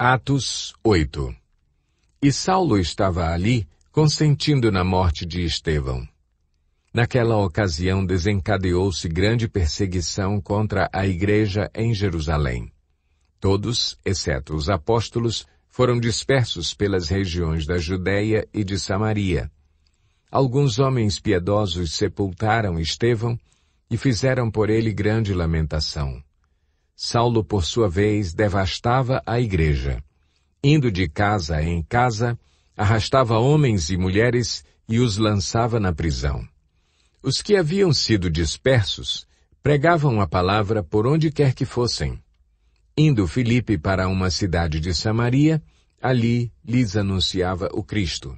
Atos 8 E Saulo estava ali, consentindo na morte de Estevão. Naquela ocasião desencadeou-se grande perseguição contra a igreja em Jerusalém. Todos, exceto os apóstolos, foram dispersos pelas regiões da Judéia e de Samaria. Alguns homens piedosos sepultaram Estevão e fizeram por ele grande lamentação. Saulo, por sua vez, devastava a igreja. Indo de casa em casa, arrastava homens e mulheres e os lançava na prisão. Os que haviam sido dispersos pregavam a palavra por onde quer que fossem. Indo Filipe para uma cidade de Samaria, ali lhes anunciava o Cristo.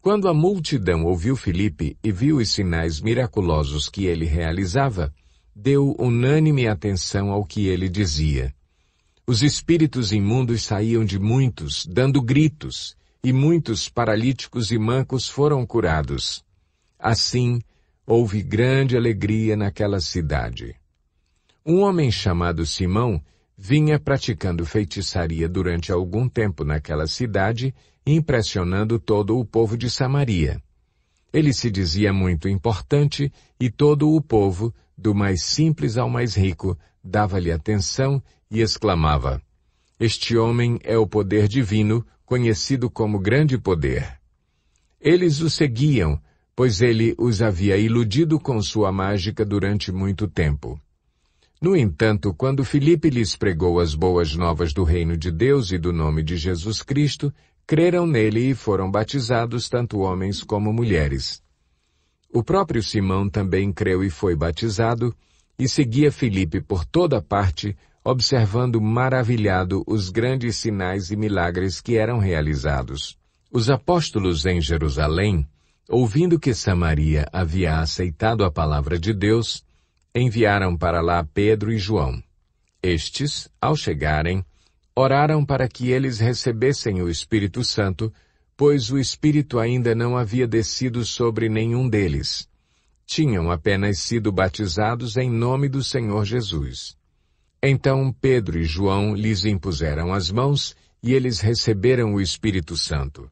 Quando a multidão ouviu Filipe e viu os sinais miraculosos que ele realizava, deu unânime atenção ao que ele dizia. Os espíritos imundos saíam de muitos, dando gritos, e muitos paralíticos e mancos foram curados. Assim, houve grande alegria naquela cidade. Um homem chamado Simão vinha praticando feitiçaria durante algum tempo naquela cidade, impressionando todo o povo de Samaria. Ele se dizia muito importante e todo o povo do mais simples ao mais rico, dava-lhe atenção e exclamava, Este homem é o poder divino, conhecido como grande poder. Eles o seguiam, pois ele os havia iludido com sua mágica durante muito tempo. No entanto, quando Filipe lhes pregou as boas novas do reino de Deus e do nome de Jesus Cristo, creram nele e foram batizados tanto homens como mulheres. O próprio Simão também creu e foi batizado, e seguia Filipe por toda parte, observando maravilhado os grandes sinais e milagres que eram realizados. Os apóstolos em Jerusalém, ouvindo que Samaria havia aceitado a palavra de Deus, enviaram para lá Pedro e João. Estes, ao chegarem, oraram para que eles recebessem o Espírito Santo, pois o Espírito ainda não havia descido sobre nenhum deles. Tinham apenas sido batizados em nome do Senhor Jesus. Então Pedro e João lhes impuseram as mãos e eles receberam o Espírito Santo.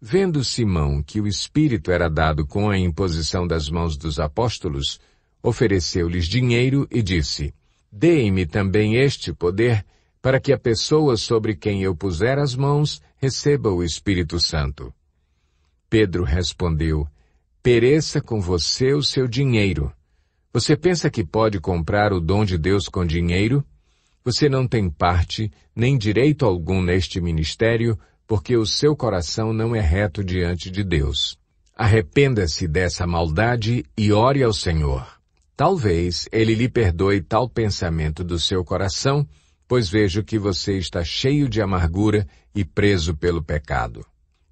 Vendo Simão que o Espírito era dado com a imposição das mãos dos apóstolos, ofereceu-lhes dinheiro e disse, Deem-me também este poder para que a pessoa sobre quem eu puser as mãos receba o Espírito Santo. Pedro respondeu, Pereça com você o seu dinheiro. Você pensa que pode comprar o dom de Deus com dinheiro? Você não tem parte, nem direito algum neste ministério, porque o seu coração não é reto diante de Deus. Arrependa-se dessa maldade e ore ao Senhor. Talvez ele lhe perdoe tal pensamento do seu coração pois vejo que você está cheio de amargura e preso pelo pecado.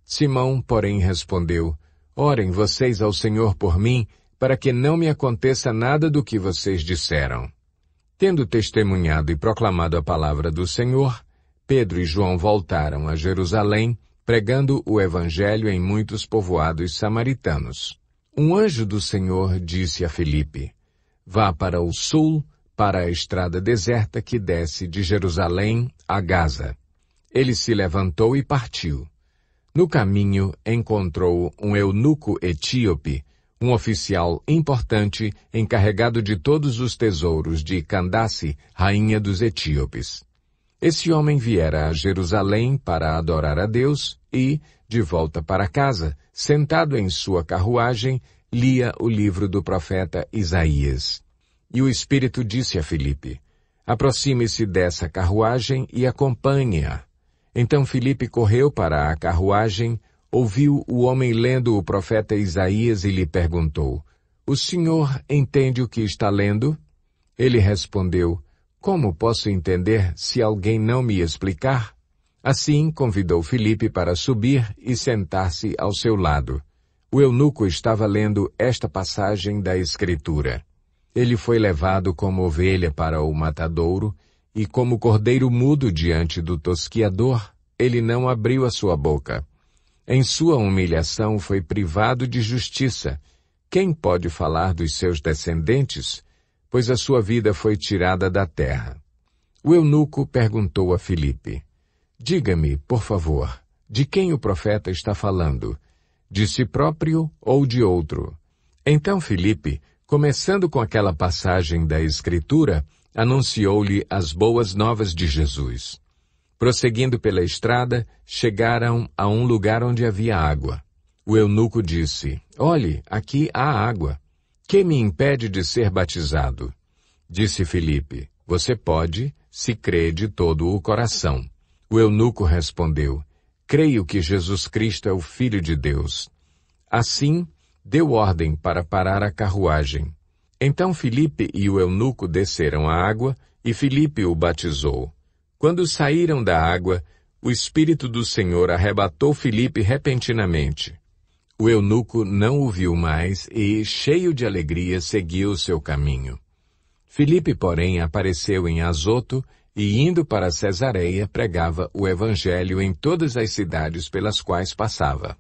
Simão, porém, respondeu, Orem vocês ao Senhor por mim, para que não me aconteça nada do que vocês disseram. Tendo testemunhado e proclamado a palavra do Senhor, Pedro e João voltaram a Jerusalém, pregando o Evangelho em muitos povoados samaritanos. Um anjo do Senhor disse a Felipe, Vá para o sul, para a estrada deserta que desce de Jerusalém a Gaza. Ele se levantou e partiu. No caminho, encontrou um eunuco etíope, um oficial importante encarregado de todos os tesouros de Candace, rainha dos etíopes. Esse homem viera a Jerusalém para adorar a Deus e, de volta para casa, sentado em sua carruagem, lia o livro do profeta Isaías. E o Espírito disse a Felipe, aproxime-se dessa carruagem e acompanhe-a. Então Felipe correu para a carruagem, ouviu o homem lendo o profeta Isaías e lhe perguntou, O senhor entende o que está lendo? Ele respondeu, Como posso entender se alguém não me explicar? Assim convidou Felipe para subir e sentar-se ao seu lado. O eunuco estava lendo esta passagem da Escritura. Ele foi levado como ovelha para o matadouro, e como cordeiro mudo diante do tosquiador, ele não abriu a sua boca. Em sua humilhação foi privado de justiça. Quem pode falar dos seus descendentes? Pois a sua vida foi tirada da terra. O eunuco perguntou a Filipe: Diga-me, por favor, de quem o profeta está falando? De si próprio ou de outro? Então Filipe começando com aquela passagem da Escritura, anunciou-lhe as boas novas de Jesus. Prosseguindo pela estrada, chegaram a um lugar onde havia água. O eunuco disse, Olhe, aqui há água. Que me impede de ser batizado? Disse Felipe: Você pode, se crê de todo o coração. O eunuco respondeu, Creio que Jesus Cristo é o Filho de Deus. Assim, deu ordem para parar a carruagem. Então Filipe e o eunuco desceram à água, e Filipe o batizou. Quando saíram da água, o Espírito do Senhor arrebatou Filipe repentinamente. O eunuco não o viu mais e, cheio de alegria, seguiu seu caminho. Filipe, porém, apareceu em Azoto e, indo para Cesareia, pregava o Evangelho em todas as cidades pelas quais passava.